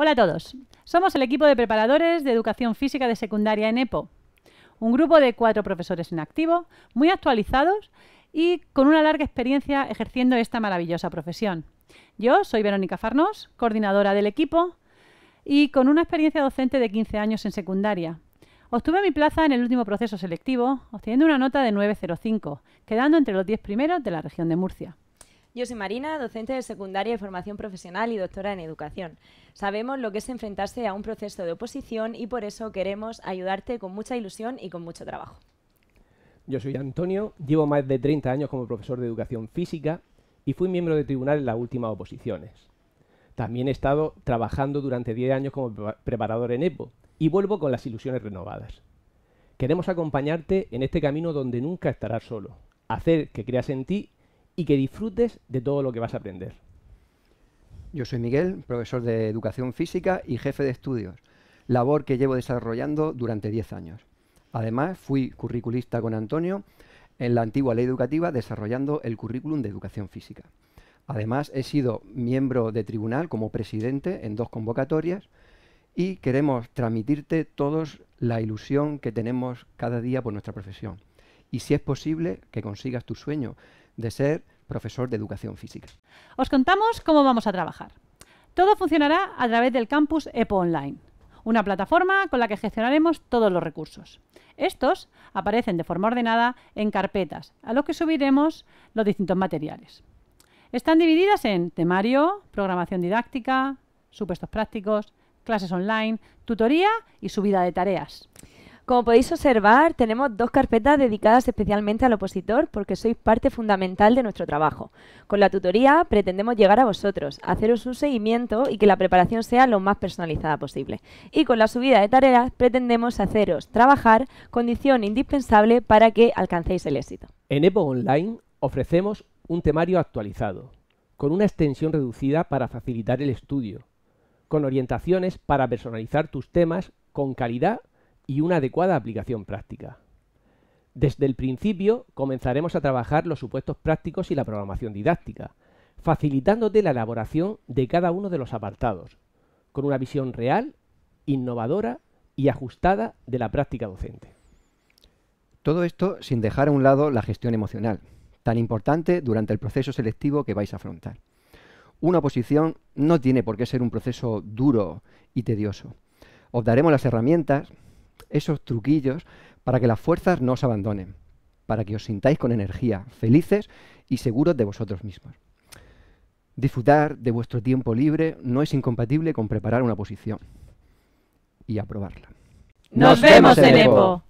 Hola a todos. Somos el equipo de preparadores de educación física de secundaria en EPO, un grupo de cuatro profesores en activo, muy actualizados y con una larga experiencia ejerciendo esta maravillosa profesión. Yo soy Verónica Farnós, coordinadora del equipo y con una experiencia docente de 15 años en secundaria. Obtuve mi plaza en el último proceso selectivo, obteniendo una nota de 9.05, quedando entre los 10 primeros de la región de Murcia. Yo soy Marina, docente de secundaria y formación profesional y doctora en educación. Sabemos lo que es enfrentarse a un proceso de oposición y por eso queremos ayudarte con mucha ilusión y con mucho trabajo. Yo soy Antonio, llevo más de 30 años como profesor de educación física y fui miembro de tribunal en las últimas oposiciones. También he estado trabajando durante 10 años como preparador en EPO y vuelvo con las ilusiones renovadas. Queremos acompañarte en este camino donde nunca estarás solo, hacer que creas en ti y que disfrutes de todo lo que vas a aprender. Yo soy Miguel, profesor de educación física y jefe de estudios, labor que llevo desarrollando durante 10 años. Además, fui curriculista con Antonio en la antigua ley educativa desarrollando el currículum de educación física. Además, he sido miembro de tribunal como presidente en dos convocatorias y queremos transmitirte todos la ilusión que tenemos cada día por nuestra profesión y si es posible que consigas tu sueño de ser profesor de educación física. Os contamos cómo vamos a trabajar. Todo funcionará a través del campus EPO Online, una plataforma con la que gestionaremos todos los recursos. Estos aparecen de forma ordenada en carpetas, a los que subiremos los distintos materiales. Están divididas en temario, programación didáctica, supuestos prácticos, clases online, tutoría y subida de tareas. Como podéis observar, tenemos dos carpetas dedicadas especialmente al opositor porque sois parte fundamental de nuestro trabajo. Con la tutoría pretendemos llegar a vosotros, haceros un seguimiento y que la preparación sea lo más personalizada posible. Y con la subida de tareas pretendemos haceros trabajar, condición indispensable para que alcancéis el éxito. En Epo Online ofrecemos un temario actualizado, con una extensión reducida para facilitar el estudio, con orientaciones para personalizar tus temas con calidad y una adecuada aplicación práctica. Desde el principio comenzaremos a trabajar los supuestos prácticos y la programación didáctica, facilitándote la elaboración de cada uno de los apartados, con una visión real, innovadora y ajustada de la práctica docente. Todo esto sin dejar a un lado la gestión emocional, tan importante durante el proceso selectivo que vais a afrontar. Una oposición no tiene por qué ser un proceso duro y tedioso. Os daremos las herramientas, esos truquillos para que las fuerzas no os abandonen, para que os sintáis con energía, felices y seguros de vosotros mismos. Disfrutar de vuestro tiempo libre no es incompatible con preparar una posición y aprobarla. Nos vemos en EPO.